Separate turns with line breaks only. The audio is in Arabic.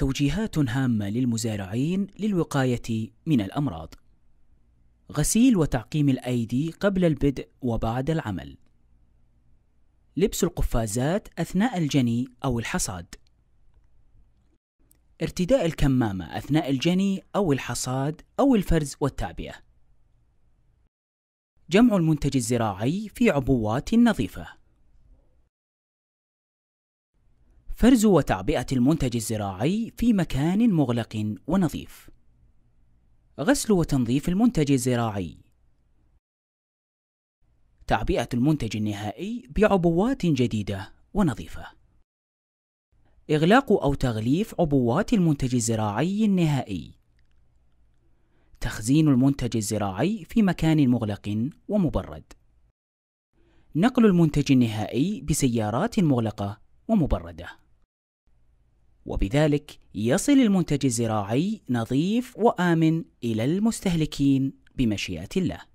توجيهات هامة للمزارعين للوقاية من الأمراض. غسيل وتعقيم الأيدي قبل البدء وبعد العمل. لبس القفازات أثناء الجني أو الحصاد. ارتداء الكمامة أثناء الجني أو الحصاد أو الفرز والتعبئة. جمع المنتج الزراعي في عبوات نظيفه فرز وتعبئة المنتج الزراعي في مكان مغلق ونظيف. غسل وتنظيف المنتج الزراعي. تعبئة المنتج النهائي بعبوات جديدة ونظيفة. إغلاق أو تغليف عبوات المنتج الزراعي النهائي. تخزين المنتج الزراعي في مكان مغلق ومبرد. نقل المنتج النهائي بسيارات مغلقة ومبردة وبذلك يصل المنتج الزراعي نظيف وآمن إلى المستهلكين بمشيئة الله